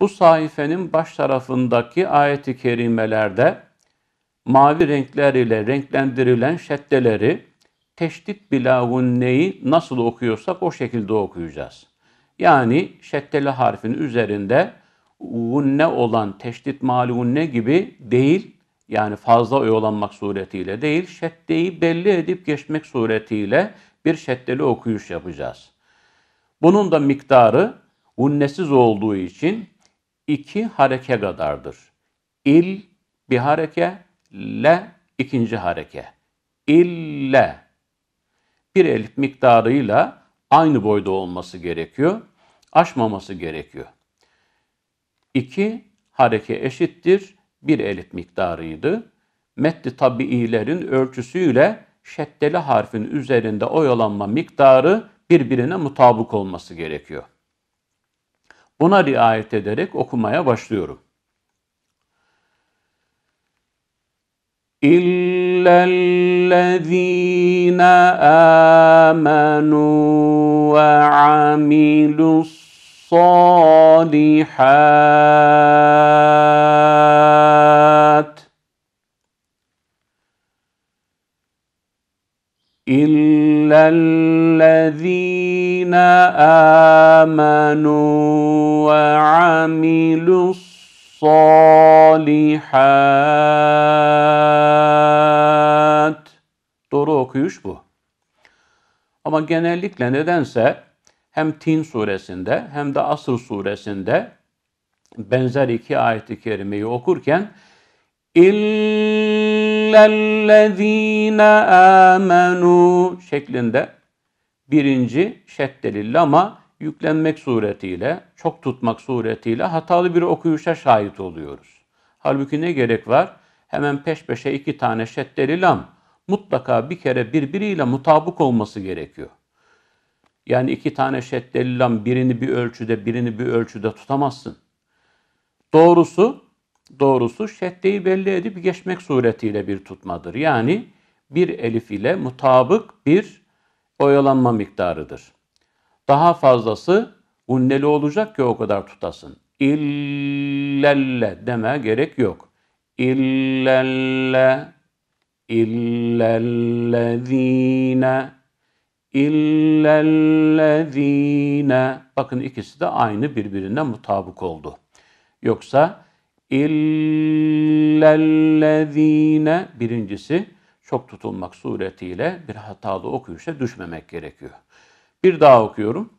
bu sayfenin baş tarafındaki ayeti kerimelerde mavi renkler ile renklendirilen şeddeleri teşdit bilavun neyi nasıl okuyorsak o şekilde okuyacağız. Yani şeddeli harfin üzerinde vunne olan teşdit malunne gibi değil yani fazla oyalanmak suretiyle değil şeddeyi belli edip geçmek suretiyle bir şeddeli okuyuş yapacağız. Bunun da miktarı unnesiz olduğu için iki hareke kadardır. İl bir hareke, le ikinci hareke. İlle bir elif miktarıyla aynı boyda olması gerekiyor. Aşmaması gerekiyor. İki hareke eşittir. Bir elif miktarıydı. Metni tabiilerin ölçüsüyle şeddeli harfin üzerinde oyalanma miktarı birbirine mutabık olması gerekiyor. Ona riayet ederek okumaya başlıyorum. إلا الذين آمنوا وعملوا الصالحات إلا الذين آمنوا آمنوا وعملوا الصالحات Doğru okuyuş bu. Ama genellikle nedense hem Tin suresinde hem de Asr suresinde benzer iki ayet-i kerimeyi okurken illellezine amenu şeklinde birinci şeddelil ama yüklenmek suretiyle, çok tutmak suretiyle hatalı bir okuyuşa şahit oluyoruz. Halbuki ne gerek var? Hemen peş peşe iki tane şeddeli lam mutlaka bir kere birbiriyle mutabık olması gerekiyor. Yani iki tane şeddeli lam birini bir ölçüde birini bir ölçüde tutamazsın. Doğrusu doğrusu şeddeyi belli edip geçmek suretiyle bir tutmadır. Yani bir elif ile mutabık bir oyalanma miktarıdır. Daha fazlası unneli olacak ki o kadar tutasın. İllelle deme gerek yok. İllelle illellezine illellezine bakın ikisi de aynı birbirine mutabık oldu. Yoksa illellezine birincisi çok tutulmak suretiyle bir hatalı okuyuşa düşmemek gerekiyor. Bir daha okuyorum.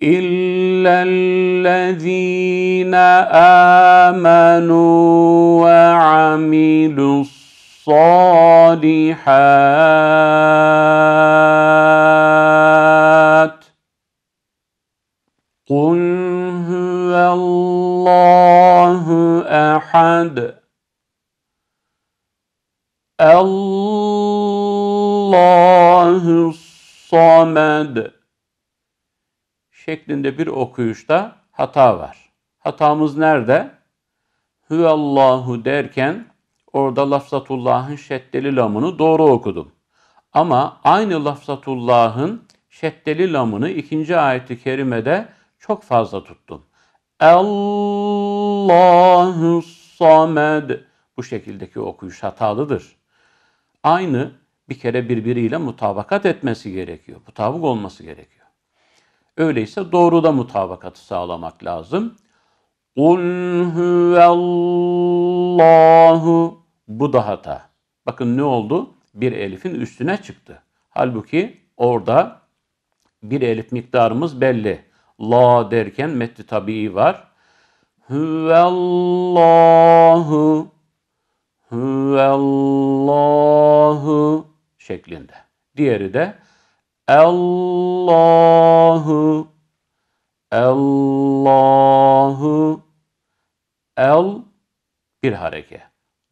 İllellezîne âmenû ve amilussâlihât efendi şeklinde bir okuyuşta hata var. Hatamız nerede? Hüvallahu derken orada lafzatullahın şeddeli lamını doğru okudum. Ama aynı lafzatullahın şeddeli lamını ikinci ayeti kerimede çok fazla tuttum. Allahu samed. Bu şekildeki okuyuş hatalıdır. Aynı bir kere birbiriyle mutabakat etmesi gerekiyor. Mutabık olması gerekiyor. Öyleyse doğruda mutabakatı sağlamak lazım. Kul huvallahu bu da hata. Bakın ne oldu? Bir elifin üstüne çıktı. Halbuki orada bir elif miktarımız belli. La derken metni tabii var. Huvallahu Huvallahu şeklinde. Diğeri de Allahu Allahu El bir hareke.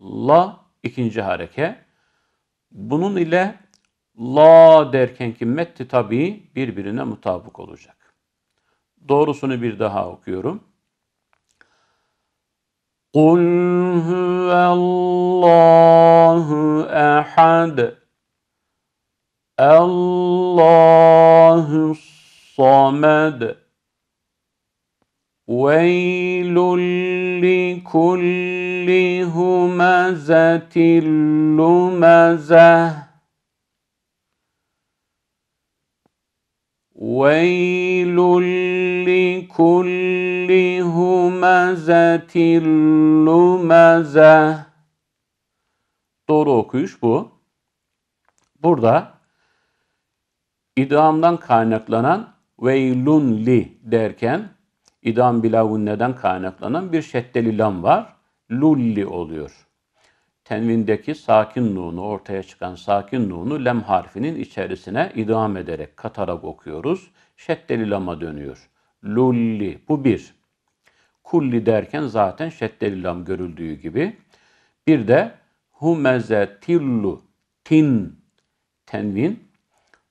La ikinci hareke. Bunun ile la derken ki metti tabi birbirine mutabık olacak. Doğrusunu bir daha okuyorum. Kul huvallahu ehad. Allahu samed Veylul li kulli humezetil lumezeh ويل لكل همزة لمزة Doğru okuyuş bu. Burada İdamdan kaynaklanan veylun li derken idam bilavun neden kaynaklanan bir şeddeli lam var. Lulli oluyor. Tenvindeki sakin nunu, ortaya çıkan sakin nunu lem harfinin içerisine idam ederek, katarak okuyoruz. Şeddeli lama dönüyor. Lulli. Bu bir. Kulli derken zaten şeddeli lam görüldüğü gibi. Bir de humeze tillu tin tenvin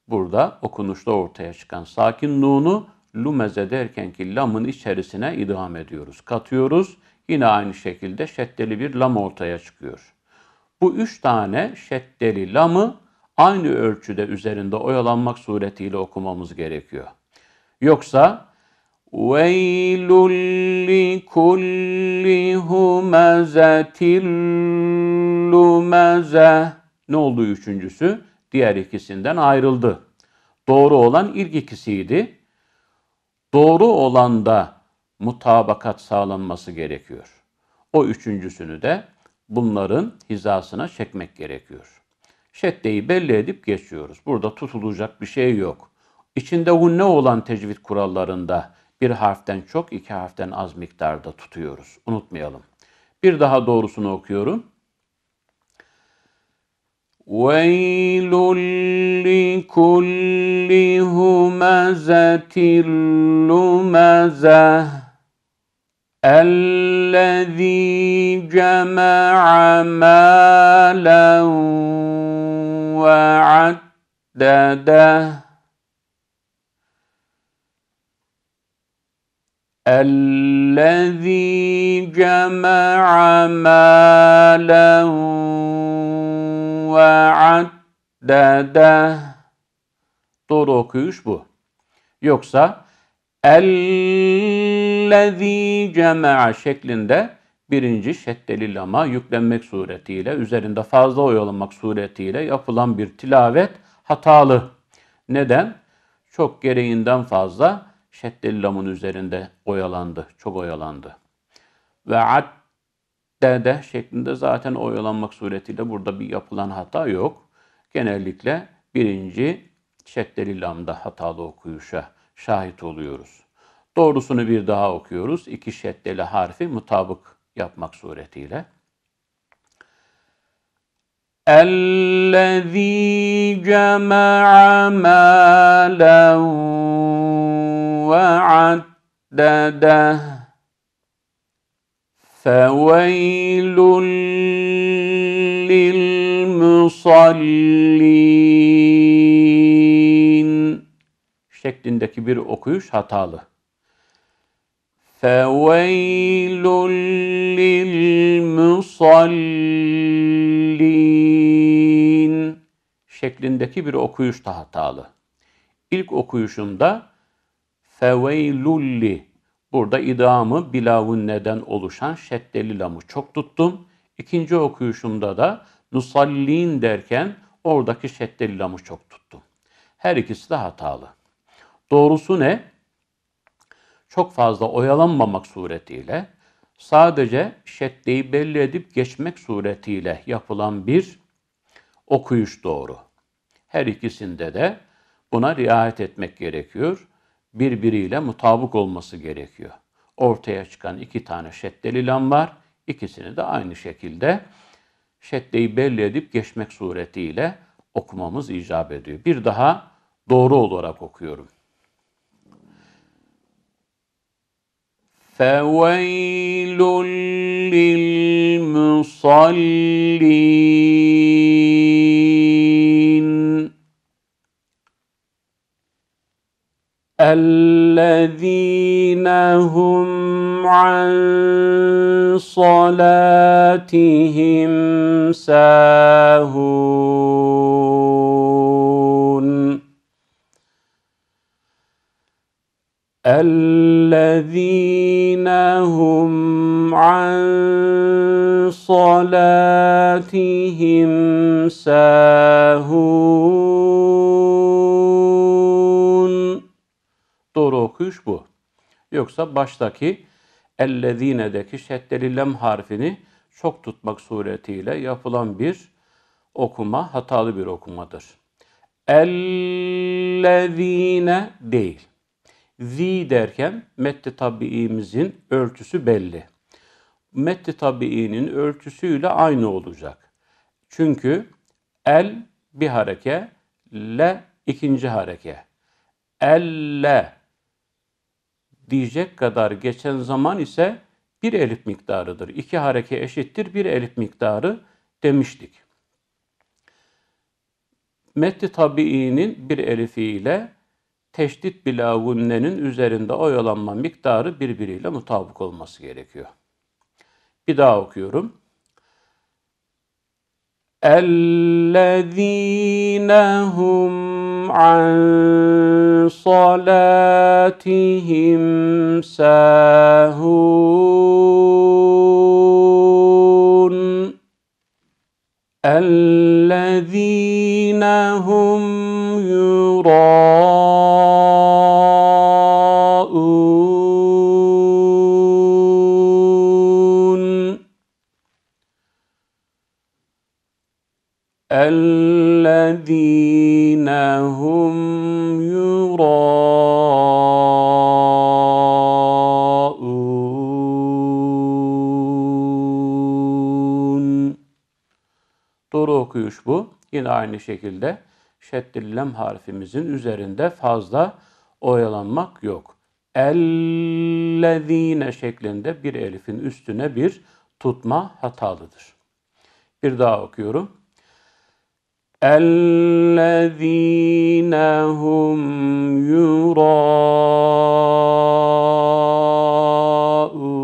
burada okunuşta ortaya çıkan sakin nunu lumeze derken ki lamın içerisine idam ediyoruz. Katıyoruz. Yine aynı şekilde şeddeli bir lam ortaya çıkıyor. Bu üç tane şeddeli lamı aynı ölçüde üzerinde oyalanmak suretiyle okumamız gerekiyor. Yoksa وَيْلٌ لِكُلِّ هُمَزَةٍ لُمَزَةٍ Ne oldu üçüncüsü? diğer ikisinden ayrıldı. Doğru olan ilk ikisiydi. Doğru olan da mutabakat sağlanması gerekiyor. O üçüncüsünü de bunların hizasına çekmek gerekiyor. Şeddeyi belli edip geçiyoruz. Burada tutulacak bir şey yok. İçinde ne olan tecvid kurallarında bir harften çok, iki harften az miktarda tutuyoruz. Unutmayalım. Bir daha doğrusunu okuyorum. ويل لكل همزه لمزه الذي جمع مالا وعدده الذي جمع مالا de de. Doğru okuyuş bu. Yoksa ellezî cema'a şeklinde birinci şeddeli lama yüklenmek suretiyle, üzerinde fazla oyalanmak suretiyle yapılan bir tilavet hatalı. Neden? Çok gereğinden fazla şeddeli lamın üzerinde oyalandı, çok oyalandı. Ve addede şeklinde zaten oyalanmak suretiyle burada bir yapılan hata yok genellikle birinci şeddeli lambda hatalı okuyuşa şahit oluyoruz. Doğrusunu bir daha okuyoruz. İki şeddeli harfi mutabık yapmak suretiyle. اَلَّذ۪ي جَمَعَ مَالًا وَعَدَّدَهُ فَوَيْلٌ لِلْ musallin şeklindeki bir okuyuş hatalı. فَوَيْلٌ لِلْمُصَلِّينَ şeklindeki bir okuyuş da hatalı. İlk okuyuşunda feveylulli burada idamı bilavun neden oluşan şeddeli lamı çok tuttum. İkinci okuyuşumda da Nusallin derken oradaki şeddeli çok tuttum. Her ikisi de hatalı. Doğrusu ne? Çok fazla oyalanmamak suretiyle sadece şeddeyi belli edip geçmek suretiyle yapılan bir okuyuş doğru. Her ikisinde de buna riayet etmek gerekiyor. Birbiriyle mutabık olması gerekiyor. Ortaya çıkan iki tane şeddeli var. İkisini de aynı şekilde şeddeyi belli edip geçmek suretiyle okumamız icap ediyor. Bir daha doğru olarak okuyorum. فَوَيْلٌ لِلْمُصَلِّينَ الذين هم عن صلاتهم ساهون الذين هم عن صلاتهم ساهون okuyuş bu. Yoksa baştaki ellezine'deki şeddeli lem harfini çok tutmak suretiyle yapılan bir okuma hatalı bir okumadır. Ellezine değil. Zi derken metti tabiimizin ölçüsü belli. Metti tabiinin ölçüsüyle aynı olacak. Çünkü el bir hareke, le ikinci hareke. Elle diyecek kadar geçen zaman ise bir elif miktarıdır. İki hareke eşittir bir elif miktarı demiştik. Metti tabiinin bir elifi ile teşdit bilavunnenin üzerinde oyalanma miktarı birbiriyle mutabık olması gerekiyor. Bir daha okuyorum. اَلَّذ۪ينَ an salat آياتهم ساهون الذين هم يراءون الذين هم Yine aynı şekilde şeddil lem harfimizin üzerinde fazla oyalanmak yok. Ellezine şeklinde bir elifin üstüne bir tutma hatalıdır. Bir daha okuyorum. اَلَّذ۪ينَ هُمْ يُرَاءُونَ